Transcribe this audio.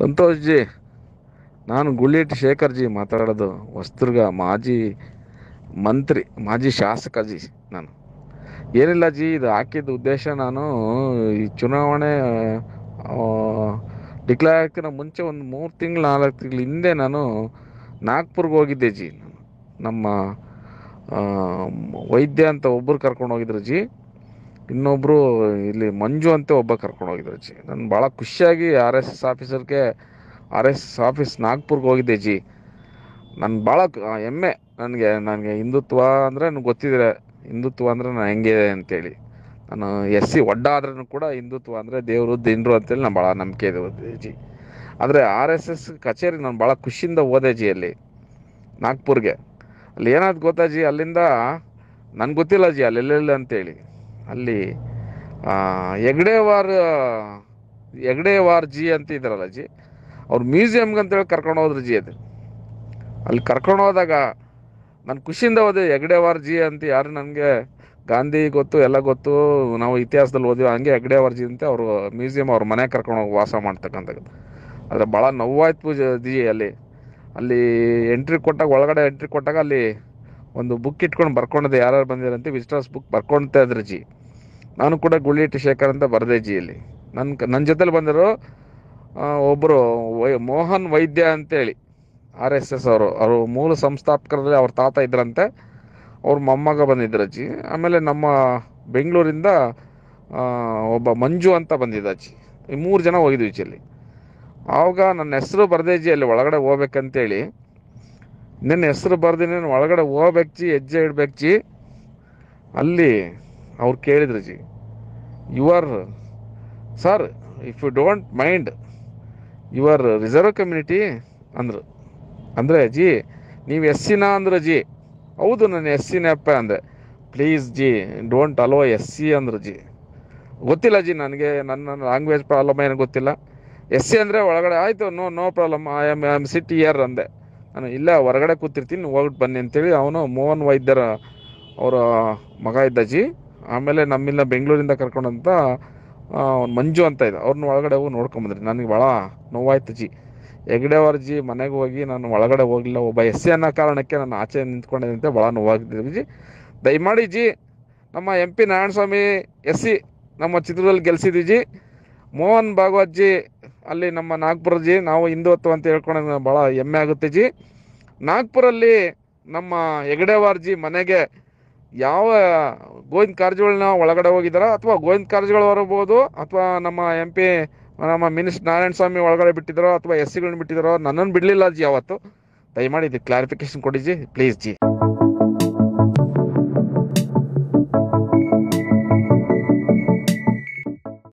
Santosh G ನಾನು ಗುಳ್ಳೇಟ್ Shekhar G ಮಾತಾಡೋದು ಹೊಸದುರ್ಗ ಮಾಜಿ ಮಂತ್ರಿ ಮಾಜಿ ಶಾಸಕ ಜಿ ನಾನು ಏನಿಲ್ಲ ಜಿ ಇದು ಹಾಕಿದ್ದ ಉದ್ದೇಶ ನಾನು ಈ ಚುನಾವಣೆ ಡಿಕ್ಲೇರ್ ಆಗ್ತಿನ ಮುಂಚೆ ಒಂದು ಮೂರು ತಿಂಗಳು ನಾಲ್ಕು ತಿಂಗಳ ಹಿಂದೆ ನಾನು ನಾಗ್ಪುರ್ಗೆ ಹೋಗಿದ್ದೆ ಜಿ ನಮ್ಮ ವೈದ್ಯ ಅಂತ ಒಬ್ಬರು ಕರ್ಕೊಂಡು ಹೋಗಿದ್ರು ಜಿ ಇನ್ನೊಬ್ಬರು ಇಲ್ಲಿ ಮಂಜು ಅಂತ ಒಬ್ಬ ಕರ್ಕೊಂಡು ಹೋಗಿದ್ರು ಜಿ ನಾನು ಭಾಳ ಖುಷಿಯಾಗಿ ಆರ್ ಎಸ್ ಎಸ್ ಆಫೀಸರ್ಗೆ ಆರ್ ಎಸ್ ಎಸ್ ಆಫೀಸ್ ನಾಗ್ಪುರ್ಗೆ ಹೋಗಿದ್ದೆ ಜಿ ನಾನು ಭಾಳ ಹೆಮ್ಮೆ ನನಗೆ ನನಗೆ ಹಿಂದುತ್ವ ಅಂದರೆ ಗೊತ್ತಿದ್ರೆ ಹಿಂದುತ್ವ ಅಂದರೆ ನಾನು ಹೆಂಗೆ ಅಂತೇಳಿ ನಾನು ಎಸ್ ಸಿ ಒಡ್ಡ ಆದ್ರೂ ಕೂಡ ಹಿಂದುತ್ವ ಅಂದರೆ ದೇವರು ದಿನರು ಅಂತೇಳಿ ನಾನು ಭಾಳ ನಂಬಿಕೆ ಇದೆ ಜಿ ಆದರೆ ಆರ್ ಎಸ್ ಎಸ್ ಕಚೇರಿ ನಾನು ಭಾಳ ಖುಷಿಯಿಂದ ಓದೆ ಜಿ ಅಲ್ಲಿ ನಾಗ್ಪುರ್ಗೆ ಅಲ್ಲಿ ಏನಾದ್ ಗೊತ್ತಾ ಜಿ ಅಲ್ಲಿಂದ ನನಗೆ ಗೊತ್ತಿಲ್ಲ ಜಿ ಅಲ್ಲೆಲ್ಲೆಲ್ಲ ಅಂತೇಳಿ ಅಲ್ಲಿ ಹೆಗ್ಡೆವಾರ್ ಹೆಗ್ಡೆವಾರ್ ಜಿ ಅಂತ ಇದ್ರಲ್ಲ ಜಿ ಅವ್ರ ಮ್ಯೂಸಿಯಮ್ಗೆ ಅಂತೇಳಿ ಕರ್ಕೊಂಡು ಹೋದ್ರು ಜಿ ಅದು ಅಲ್ಲಿ ಕರ್ಕೊಂಡು ಹೋದಾಗ ನಾನು ಖುಷಿಯಿಂದ ಓದಿ ಹೆಗ್ಡೆವಾರ್ ಜಿ ಅಂತ ಯಾರು ನನಗೆ ಗಾಂಧಿ ಗೊತ್ತು ಎಲ್ಲ ಗೊತ್ತು ನಾವು ಇತಿಹಾಸದಲ್ಲಿ ಓದಿವಿ ಹಂಗೆ ಹೆಗ್ಡೆವಾರ್ ಜಿ ಅಂತ ಅವರು ಮ್ಯೂಸಿಯಮ್ ಅವ್ರ ಮನೆ ಕರ್ಕೊಂಡು ಹೋಗಿ ವಾಸ ಮಾಡ್ತಕ್ಕಂಥದ್ದು ಆದರೆ ಭಾಳ ನೋವಾಯ್ತು ಜಿ ಅಲ್ಲಿ ಅಲ್ಲಿ ಎಂಟ್ರಿ ಕೊಟ್ಟಾಗ ಒಳಗಡೆ ಎಂಟ್ರಿ ಕೊಟ್ಟಾಗ ಅಲ್ಲಿ ಒಂದು ಬುಕ್ ಇಟ್ಕೊಂಡು ಬರ್ಕೊಂಡಿದ್ದೆ ಯಾರ್ಯಾರು ಬಂದಿರಂತೆ ವಿಸಿಟರ್ಸ್ ಬುಕ್ ಬರ್ಕೊಳ್ತಾ ಇದ್ರು ಜಿ ನಾನು ಕೂಡ ಗುಳ್ಳಿಟ್ಟು ಶೇಖರ್ ಅಂತ ಬರದೆ ಜಿಯಲ್ಲಿ ನನ್ನ ನನ್ನ ಜೊತೆಲಿ ಬಂದಿರೋ ಒಬ್ಬರು ವೈ ಮೋಹನ್ ವೈದ್ಯ ಅಂತೇಳಿ ಆರ್ ಎಸ್ ಎಸ್ ಅವರು ಅವರು ಮೂಲ ಸಂಸ್ಥಾಪಕರಲ್ಲಿ ಅವ್ರ ತಾತ ಇದ್ರಂತೆ ಅವ್ರ ಮೊಮ್ಮಗ ಬಂದಿದ್ರು ಅಜ್ಜಿ ಆಮೇಲೆ ನಮ್ಮ ಬೆಂಗಳೂರಿಂದ ಒಬ್ಬ ಮಂಜು ಅಂತ ಬಂದಿದ್ದ ಅಜ್ಜಿ ಈ ಮೂರು ಜನ ಹೋಗಿದ್ವಿ ಅಲ್ಲಿ ಆವಾಗ ನನ್ನ ಹೆಸರು ಅಲ್ಲಿ ಒಳಗಡೆ ಹೋಗ್ಬೇಕಂತೇಳಿ ನಿನ್ನ ಹೆಸರು ಬರ್ದಿನ ಒಳಗಡೆ ಹೋಗ್ಬೇಕಿ ಹೆಜ್ಜೆ ಇಡ್ಬೇಕಿ ಅಲ್ಲಿ ಅವ್ರು ಕೇಳಿದ್ರು ಜಿ you are sir if you don't mind you are reserve community ಅಂದರು ಅಂದರೆ ಜಿ ನೀವು ಎಸ್ಸಿನ ಅಂದ್ರೆ ಜಿ ಹೌದು ನನ್ನ ಎಸ್ಸಿನ ಅಪ್ಪ ಅಂದೆ ಪ್ಲೀಸ್ ಜಿ ಡೋಂಟ್ ಅಲೋ ಎಸ್ ಸಿ ಅಂದರು ಜಿ ಗೊತ್ತಿಲ್ಲ ಜಿ ನನಗೆ ನನ್ನ ಲ್ಯಾಂಗ್ವೇಜ್ ಪ್ರಾಬ್ಲಮ್ ಏನು ಗೊತ್ತಿಲ್ಲ ಎಸ್ ಸಿ ಅಂದರೆ ಒಳಗಡೆ ಆಯಿತು no no problem I am I am city year ಅಂದೆ ನಾನು ಇಲ್ಲ ಹೊರಗಡೆ ಕೂತಿರ್ತೀನಿ ಹೋಗ್ಬಿಟ್ಟು ಬನ್ನಿ ಅಂತೇಳಿ ಅವನು ಮೋಹನ್ ವೈದ್ಯರ ಅವರ ಮಗ ಇದ್ದ ಇದ್ದಾಜಿ ಆಮೇಲೆ ನಮ್ಮಿಲ್ಲ ಬೆಂಗಳೂರಿಂದ ಕರ್ಕೊಂಡಂತ ಮಂಜು ಅಂತ ಇದ್ದ ಅವ್ರನ್ನ ಒಳಗಡೆ ಹೋಗಿ ನೋಡ್ಕೊಂಬಂದ್ರಿ ನನಗೆ ಭಾಳ ನೋವಾಯ್ತಜಿ ಹೆಗ್ಡೆವರ್ಜಿ ಮನೆಗೆ ಹೋಗಿ ನಾನು ಒಳಗಡೆ ಹೋಗಿಲ್ಲ ಒಬ್ಬ ಎಸ್ ಸಿ ಅನ್ನೋ ಕಾರಣಕ್ಕೆ ನಾನು ಆಚೆ ಅಂತ ಭಾಳ ನೋವಾಗಿದ್ದೀವಿ ಜಿ ದಯಮಾಡಿ ಜಿ ನಮ್ಮ M P Narayanaswamy S C ನಮ್ಮ ಚಿತ್ರದಲ್ಲಿ ಗೆಲ್ಸಿದ್ವಿ ಜಿ ಮೋಹನ್ ಭಾಗವತ್ ಜಿ ಅಲ್ಲಿ ನಮ್ಮ ನಾಗ್ಪುರ ಜಿ ನಾವು ಹಿಂದುತ್ವ ಅಂತ ಹೇಳ್ಕೊಂಡು ಬಹಳ ಹೆಮ್ಮೆ ಆಗುತ್ತೆ ಜಿ ನಾಗ್ಪುರಲ್ಲಿ ನಮ್ಮ ಹೆಗಡೆವಾರ್ಜಿ ಮನೆಗೆ ಯಾವ ಗೋವಿಂದ ಕಾರಜೋಳನ ಒಳಗಡೆ ಹೋಗಿದಾರ ಅಥವಾ ಗೋವಿಂದ ಕಾರಜೋಳ ಬರಬಹುದು ಅಥವಾ ನಮ್ಮ ಎಂ ಪಿ ನಮ್ಮ ಮಿನಿಸ್ ನಾರಾಯಣ ಸ್ವಾಮಿ ಒಳಗಡೆ ಬಿಟ್ಟಿದಾರೋ ಅಥವಾ ಎಸ್ ಸಿಗಳನ್ನ ಬಿಟ್ಟಿದಾರೋ ನನ್ನನ್ನು ಬಿಡಲಿಲ್ಲ ಜಿ ಯಾವತ್ತು ದಯಮಾಡಿ ಇದಕ್ಕೆ ಕ್ಲಾರಿಫಿಕೇಶನ್ ಕೊಡಿ ಜಿ ಪ್ಲೀಸ್ ಜಿ